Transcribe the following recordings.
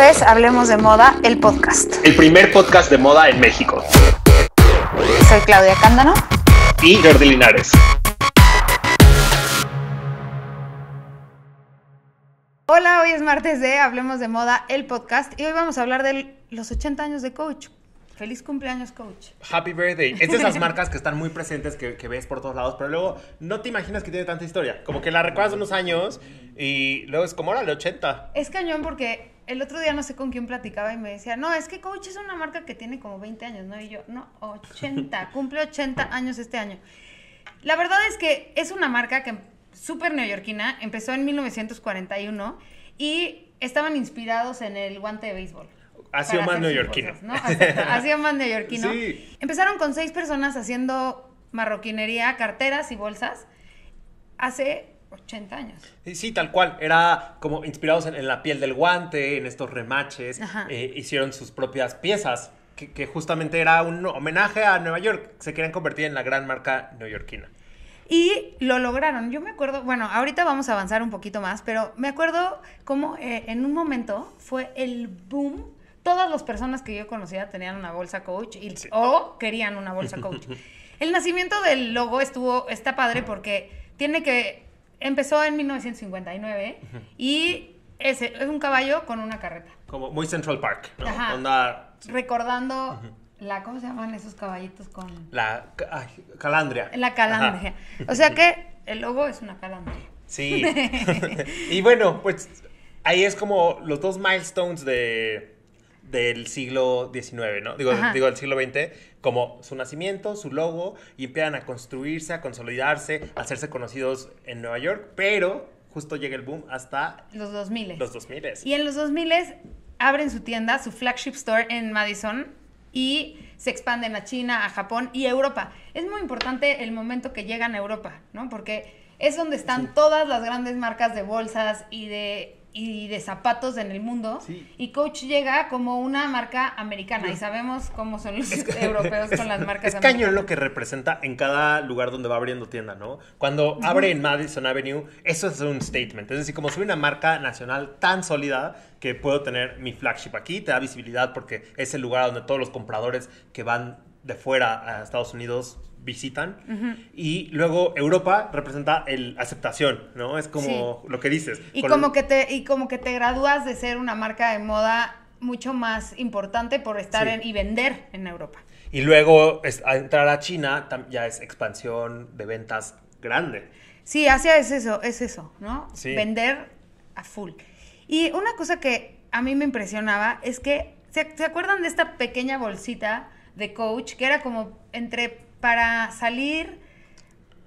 es Hablemos de Moda, el podcast. El primer podcast de moda en México. Soy Claudia Cándano. Y Jordi Linares. Hola, hoy es martes de Hablemos de Moda, el podcast, y hoy vamos a hablar de los 80 años de coach. Feliz cumpleaños, coach. Happy birthday. Es de esas marcas que están muy presentes, que, que, ves por todos lados, pero luego no te imaginas que tiene tanta historia. Como que la recuerdas unos años y luego es como, ahora órale, 80. Es cañón porque el otro día no sé con quién platicaba y me decía, no, es que Coach es una marca que tiene como 20 años, ¿no? Y yo, no, 80, cumple 80 años este año. La verdad es que es una marca que súper neoyorquina, empezó en 1941 y estaban inspirados en el guante de béisbol. Ha más neoyorquino. más neoyorquino. Sí. Empezaron con seis personas haciendo marroquinería, carteras y bolsas. Hace 80 años. Sí, tal cual. Era como inspirados en, la piel del guante, en estos remaches. Eh, hicieron sus propias piezas, que, justamente era un homenaje a Nueva York. Se querían convertir en la gran marca neoyorquina. Y lo lograron. Yo me acuerdo, bueno, ahorita vamos a avanzar un poquito más, pero me acuerdo como eh, en un momento fue el boom. Todas las personas que yo conocía tenían una bolsa coach y, o querían una bolsa coach. el nacimiento del logo estuvo, está padre porque tiene que empezó en 1959 y ese es un caballo con una carreta. Como muy Central Park, ¿no? Recordando la, ¿cómo se llaman esos caballitos con...? La calandria. La calandria. O sea que el logo es una calandria. Sí. y bueno, pues ahí es como los dos milestones de del siglo XIX, ¿no? Digo, digo del siglo XX, como su nacimiento, su logo, y empiezan a construirse, a consolidarse, a hacerse conocidos en Nueva York, pero justo llega el boom hasta... Los 2000. Los 2000. Y en los 2000 abren su tienda, su flagship store en Madison, y se expanden a China, a Japón y a Europa. Es muy importante el momento que llegan a Europa, ¿no? Porque es donde están todas las grandes marcas de bolsas y de y de zapatos en el mundo. Y Coach llega como una marca americana y sabemos cómo son los europeos con las marcas es cañón lo que representa en cada lugar donde va abriendo tienda, ¿no? Cuando abre en Madison Avenue, eso es un statement. Es decir, como soy una marca nacional tan sólida que puedo tener mi flagship aquí, te da visibilidad porque es el lugar donde todos los compradores que van de fuera a Estados Unidos visitan. Y luego Europa representa el aceptación, ¿no? Es como lo que dices. Y como, que te, y como que te gradúas de ser una marca de moda mucho más importante por estar y vender en Europa. Y luego entrar a China ya es expansión de ventas grande. Sí, Asia es eso, es eso, ¿no? Vender a full. Y una cosa que a mí me impresionaba es que, ¿se acuerdan de esta pequeña bolsita de coach, que era como entre para salir,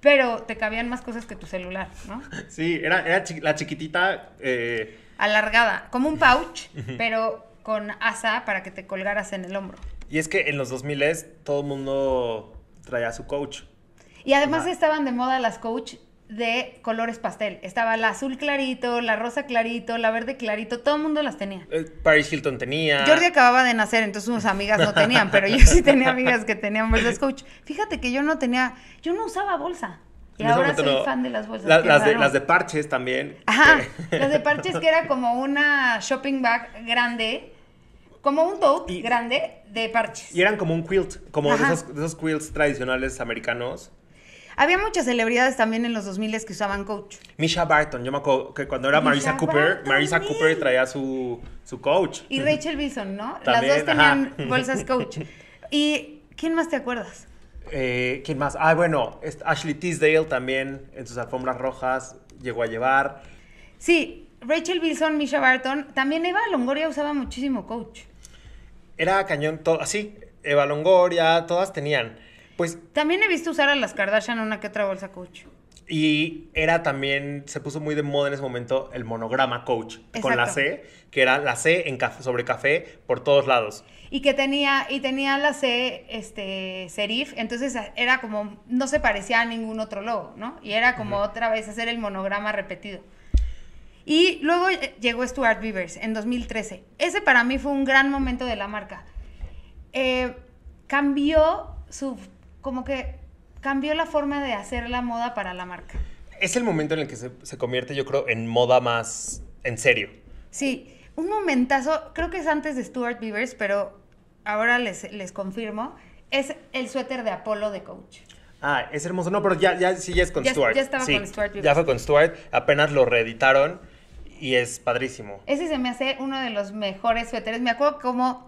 pero te cabían más cosas que tu celular, ¿no? Sí, era, la chiquitita... Eh, Alargada, como un pouch, pero con asa para que te colgaras en el hombro. Y es que en los 2000 todo el mundo traía su coach. Y además estaban de moda las coach de colores pastel. Estaba la azul clarito, la rosa clarito, la verde clarito, todo el mundo las tenía. Eh, Paris Hilton tenía. Jordi acababa de nacer, entonces sus amigas no tenían, pero yo sí tenía amigas que tenían bolsas coach. Fíjate que yo no tenía, yo no usaba bolsa. Y ahora soy fan de las bolsas. las, de, las, de, parches también. Ajá, las de parches que era como una shopping bag grande, como un tote grande de parches. Y eran como un quilt, como de esos quilts tradicionales americanos había muchas celebridades también en los 2000 que usaban coach. Misha Barton, yo me acuerdo que cuando era Marisa Cooper, Marisa Cooper traía su, coach. Y Rachel Wilson, ¿no? Las dos tenían bolsas coach. ¿Y quién más te acuerdas? Eh, ¿Quién más? Ah, bueno, Ashley Tisdale también en sus alfombras rojas llegó a llevar. Sí, Rachel Wilson, Misha Barton, también Eva Longoria usaba muchísimo coach. Era cañón todo, así, ah, Eva Longoria, todas tenían. Pues. También he visto usar a las Kardashian una que otra bolsa coach. Y era también, se puso muy de moda en ese momento el monograma coach con la C, que era la C en sobre café por todos lados. Y que tenía, y tenía la C, este, serif, entonces era como, no se parecía a ningún otro logo, ¿no? Y era como otra vez hacer el monograma repetido. Y luego eh, llegó Stuart Beavers en 2013. Ese para mí fue un gran momento de la marca. Eh, cambió su como que cambió la forma de hacer la moda para la marca. Es el momento en el que se, convierte, yo creo, en moda más en serio. Sí, un momentazo, creo que es antes de Stuart Beavers, pero ahora les, les confirmo, es el suéter de Apolo de Coach. Ah, es hermoso. No, pero ya, ya sí, es con Stuart. Ya estaba con Stuart. Beavers. Ya fue con Stuart, apenas lo reeditaron y es padrísimo. Ese se me hace uno de los mejores suéteres. Me acuerdo como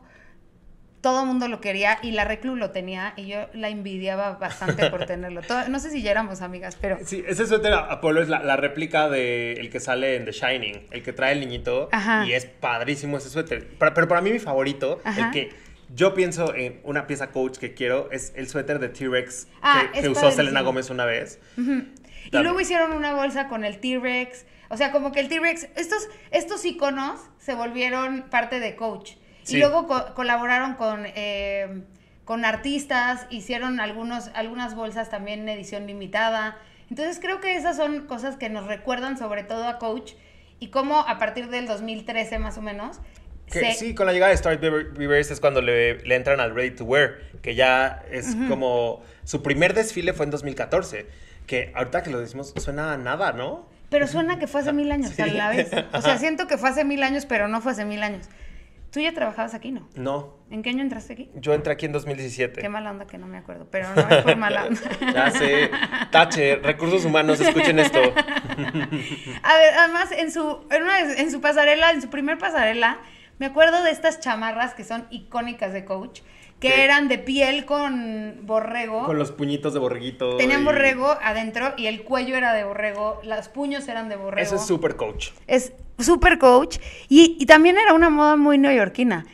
todo el mundo lo quería y la Reclu lo tenía y yo la envidiaba bastante por tenerlo. no sé si ya éramos amigas, pero... Sí, ese suéter Apolo es la, réplica de el que sale en The Shining, el que trae el niñito y es padrísimo ese suéter. Pero, para mí mi favorito, el que yo pienso en una pieza coach que quiero, es el suéter de T-Rex ah, que, usó Selena Gómez una vez. Y luego hicieron una bolsa con el T-Rex. O sea, como que el T-Rex, estos, estos iconos se volvieron parte de coach. Y luego colaboraron con, eh, con artistas, hicieron algunos, algunas bolsas también en edición limitada. Entonces creo que esas son cosas que nos recuerdan sobre todo a Coach y cómo a partir del 2013 más o menos sí. con la llegada de Start Beavers es cuando le, le, entran al Ready to Wear, que ya es como su primer desfile fue en 2014, que ahorita que lo decimos suena a nada, ¿no? Pero suena que fue hace mil años, a la vez. O sea, siento que fue hace mil años, pero no fue hace mil años. ¿Tú ya trabajabas aquí, no? No. ¿En qué año entraste aquí? Yo entré aquí en 2017. Qué mala onda que no me acuerdo, pero no es mala onda. ya sé. Tache, recursos humanos, escuchen esto. A ver, además, en su, en, una, en su pasarela, en su primer pasarela, me acuerdo de estas chamarras que son icónicas de coach que eran de piel con borrego. Con los puñitos de borreguito. Tenían borrego adentro y el cuello era de borrego, las puños eran de borrego. Eso es super coach. Es super coach. Y, también era una moda muy neoyorquina.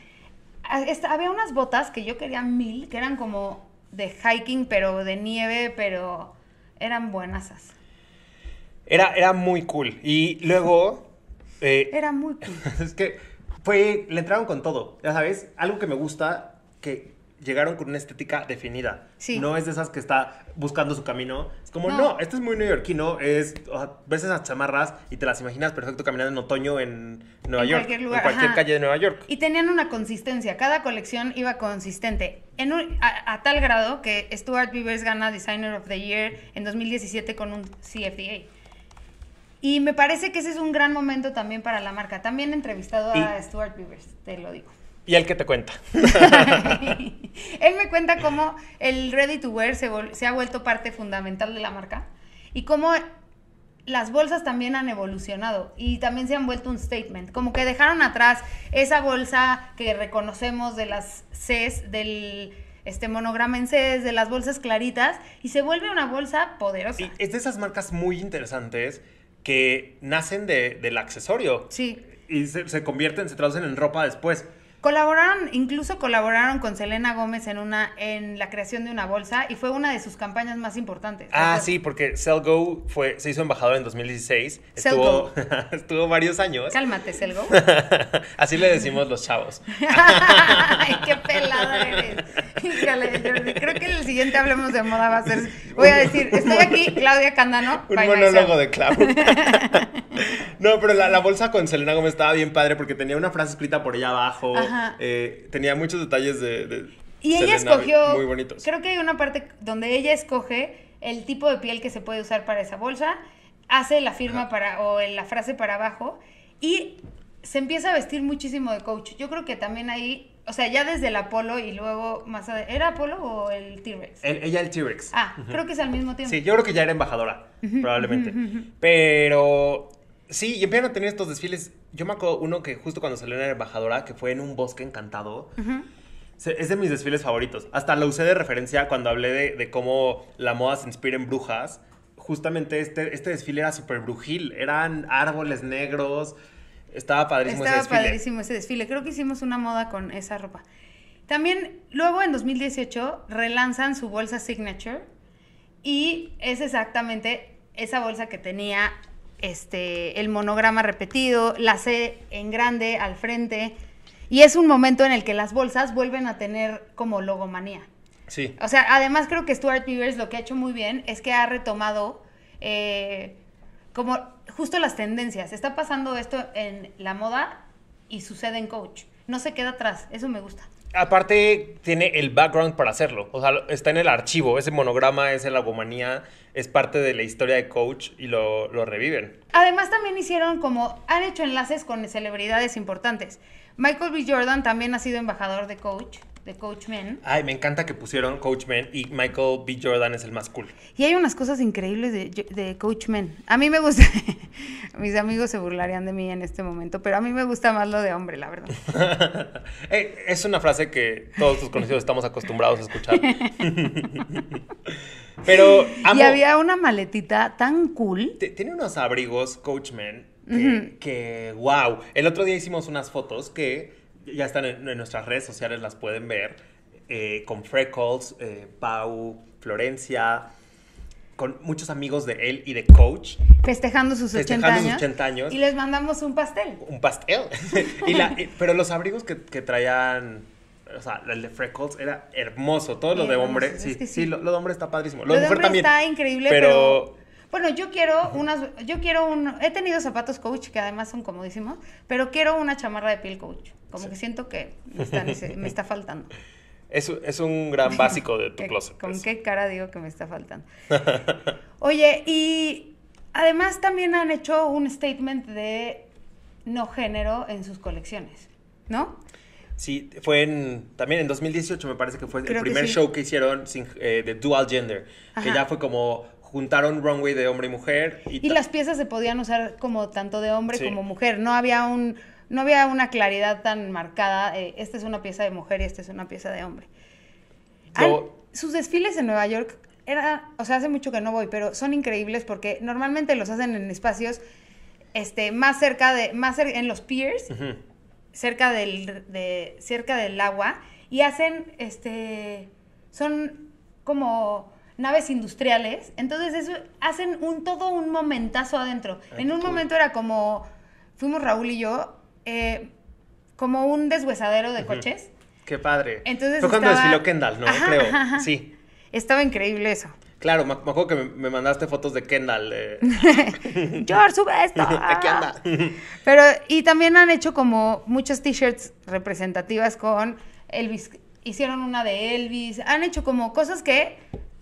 Ah, había unas botas que yo quería mil, que eran como de hiking, pero de nieve, pero eran buenasas. Era, era muy cool. Y luego... Eh, era muy cool. es que fue, le entraron con todo, ya sabes, algo que me gusta, que llegaron con una estética definida. No es de esas que está buscando su camino. Es como, no, esto es muy neoyorquino. Es, a veces ves esas chamarras y te las imaginas perfecto caminando en otoño en Nueva York. Cualquier lugar, en cualquier calle de Nueva York. Y tenían una consistencia. Cada colección iba consistente. En a, tal grado que Stuart Beavers gana Designer of the Year en 2017 con un CFDA. Y me parece que ese es un gran momento también para la marca. También he entrevistado a Stuart Beavers, te lo digo. Y él que te cuenta. él me cuenta cómo el ready to wear se, ha vuelto parte fundamental de la marca y cómo las bolsas también han evolucionado y también se han vuelto un statement, como que dejaron atrás esa bolsa que reconocemos de las Cs, del este monograma en Cs, de las bolsas claritas y se vuelve una bolsa poderosa. Y es de esas marcas muy interesantes que nacen del accesorio. Sí. Y se convierten, se traducen en ropa después. Colaboraron, incluso colaboraron con Selena Gómez en una, en la creación de una bolsa y fue una de sus campañas más importantes. Ah, sí, porque Selgo fue, se hizo embajador en 2016. Estuvo, estuvo varios años. Cálmate, Selgo. Así le decimos los chavos. qué pelada eres creo que en el siguiente hablemos de moda va a ser. Voy a decir, estoy aquí, Claudia Candano. Un monólogo de Claudio. no, pero la, bolsa con Selena Gómez estaba bien padre porque tenía una frase escrita por allá abajo. Eh, tenía muchos detalles de. y ella escogió. Muy bonitos. Creo que hay una parte donde ella escoge el tipo de piel que se puede usar para esa bolsa, hace la firma para o la frase para abajo y se empieza a vestir muchísimo de coach. Yo creo que también ahí o sea, ya desde el Apolo y luego más adelante. ¿Era Apolo o el T-Rex? ella el T-Rex. Ah, creo que es al mismo tiempo. Sí, yo creo que ya era embajadora, probablemente. Pero sí, y empiezan a tener estos desfiles. Yo me acuerdo uno que justo cuando salió la embajadora, que fue en un bosque encantado. Es de mis desfiles favoritos. Hasta lo usé de referencia cuando hablé de, cómo la moda se inspira en brujas. Justamente este, este desfile era súper brujil. Eran árboles negros, estaba padrísimo ese desfile. Estaba padrísimo ese desfile. Creo que hicimos una moda con esa ropa. También luego en 2018 relanzan su bolsa Signature y es exactamente esa bolsa que tenía este el monograma repetido, la C en grande al frente y es un momento en el que las bolsas vuelven a tener como logomanía. Sí. O sea, además creo que Stuart Beavers lo que ha hecho muy bien es que ha retomado eh, como justo las tendencias. Está pasando esto en la moda y sucede en coach. No se queda atrás, eso me gusta. Aparte, tiene el background para hacerlo. O sea, está en el archivo. Ese monograma, esa lagomanía, es parte de la historia de Coach y lo, lo reviven. Además, también hicieron como. Han hecho enlaces con celebridades importantes. Michael B. Jordan también ha sido embajador de Coach de Coachmen. Ay, me encanta que pusieron Coachmen y Michael B. Jordan es el más cool. Y hay unas cosas increíbles de, Coachman. A mí me gusta, mis amigos se burlarían de mí en este momento, pero a mí me gusta más lo de hombre, la verdad. Eh, es una frase que todos tus conocidos estamos acostumbrados a escuchar. pero... Y había una maletita tan cool. Tiene unos abrigos Coachmen que, wow. El otro día hicimos unas fotos que ya están en, nuestras redes sociales, las pueden ver, eh, con Freckles, eh, Pau, Florencia, con muchos amigos de él y de Coach. Festejando sus 80 años. 80 años. Y les mandamos un pastel. Un pastel. pero los abrigos que, traían, o sea, el de Freckles era hermoso. Todo lo de hombre, sí, sí, sí, lo, de hombre está padrísimo. Lo, de hombre también. Está increíble, pero bueno, yo quiero unas, yo quiero un, he tenido zapatos coach que además son comodísimos, pero quiero una chamarra de piel coach, como que siento que me, está faltando. Es, es, un gran básico de tu closet. ¿Con pues. qué cara digo que me está faltando? Oye, y además también han hecho un statement de no género en sus colecciones, ¿no? Sí, fue en, también en 2018 me parece que fue el primer show que hicieron eh, de dual gender, que ya fue como juntaron runway de hombre y mujer. Y, las piezas se podían usar como tanto de hombre como mujer. No había un no había una claridad tan marcada. Eh, esta es una pieza de mujer y esta es una pieza de hombre. sus desfiles en Nueva York era, o sea, hace mucho que no voy, pero son increíbles porque normalmente los hacen en espacios este, más cerca de, más en los piers, cerca, del, cerca del agua, y hacen, este, son como naves industriales. Entonces eso hacen un todo un momentazo adentro. Ah, en un momento era como, fuimos Raúl y yo, eh, como un deshuesadero de coches. Qué padre. Entonces Fue cuando desfiló Kendall, ¿no? Creo. sí. Estaba increíble eso. Claro, me, acuerdo que me, mandaste fotos de Kendall. Eh. George, sube esto. Aquí ah. anda. Pero, y también han hecho como muchas t-shirts representativas con Elvis. Hicieron una de Elvis. Han hecho como cosas que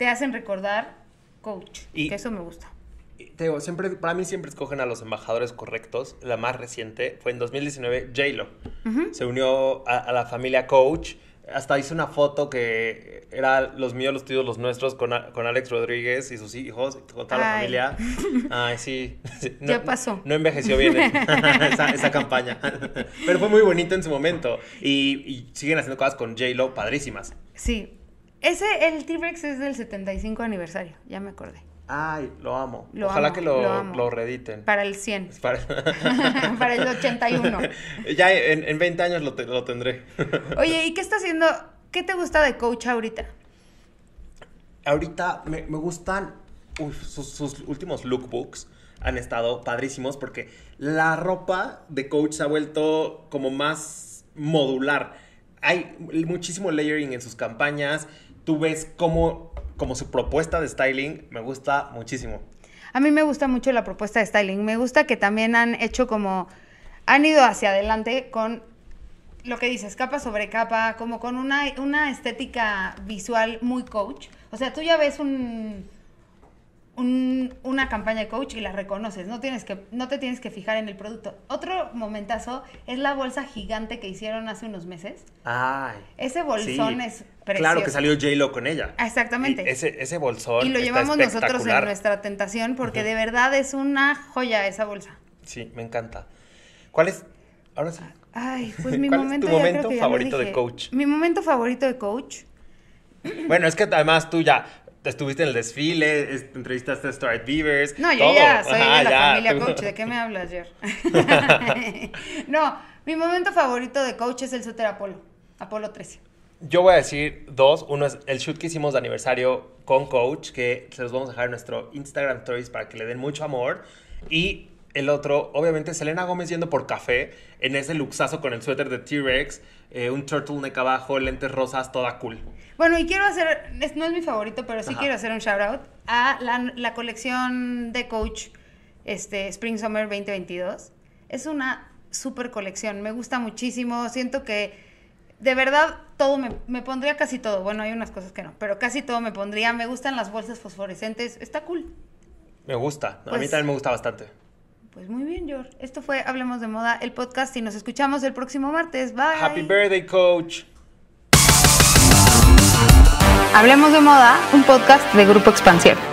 hacen recordar coach, y, eso me gusta. Tengo, siempre, para mí siempre escogen a los embajadores correctos. La más reciente fue en 2019, J-Lo. Se unió a, la familia coach. Hasta hice una foto que era los míos, los tíos, los nuestros, con, con Alex Rodríguez y sus hijos, con toda la familia. Ay, sí. No, ya pasó. No envejeció bien eh, esa, esa, campaña. Pero fue muy bonito en su momento. Y, y siguen haciendo cosas con J-Lo padrísimas. Sí, ese, el T-Rex es del 75 aniversario, ya me acordé. Ay, lo amo. Ojalá que lo, rediten reediten. Para el 100. Para... el 81. ya en, 20 años lo, tendré. Oye, ¿y qué está haciendo? ¿Qué te gusta de Coach ahorita? Ahorita me, gustan sus, sus, últimos lookbooks. Han estado padrísimos porque la ropa de Coach se ha vuelto como más modular hay muchísimo layering en sus campañas. Tú ves cómo, como su propuesta de styling me gusta muchísimo. A mí me gusta mucho la propuesta de styling. Me gusta que también han hecho como, han ido hacia adelante con lo que dices, capa sobre capa, como con una, una estética visual muy coach. O sea, tú ya ves un una campaña de coach y la reconoces, no, tienes que, no te tienes que fijar en el producto. Otro momentazo es la bolsa gigante que hicieron hace unos meses. Ay. Ese bolsón es precioso. Claro que salió J-Lo con ella. Ah, exactamente. ese, ese bolsón. Y lo llevamos nosotros en nuestra tentación porque de verdad es una joya esa bolsa. Sí, me encanta. ¿Cuál es? Ahora sí. Ay, pues mi momento, es tu momento favorito de coach. Mi momento favorito de coach. Bueno, es que además tú ya estuviste en el desfile, entrevistaste a Stride Beavers. No, yo ya soy de la familia coach. ¿De qué me hablas, ayer? no, mi momento favorito de coach es el shooter Apolo, Apolo 13. Yo voy a decir dos. Uno es el shoot que hicimos de aniversario con coach, que se los vamos a dejar en nuestro Instagram Stories para que le den mucho amor. Y el otro, obviamente Selena Gómez yendo por café en ese luxazo con el suéter de T-Rex, eh, un turtleneck abajo, lentes rosas, toda cool. Bueno, y quiero hacer, no es mi favorito, pero sí quiero hacer un shout out a la, colección de Coach este, Spring Summer 2022. Es una super colección, me gusta muchísimo, siento que de verdad todo me, pondría casi todo. Bueno, hay unas cosas que no, pero casi todo me pondría. Me gustan las bolsas fosforescentes, está cool. Me gusta, a mí pues también me gusta bastante. Pues muy bien, George. Esto fue Hablemos de Moda, el podcast, y nos escuchamos el próximo martes. Bye. Happy birthday, coach. Hablemos de Moda, un podcast de Grupo Expansión.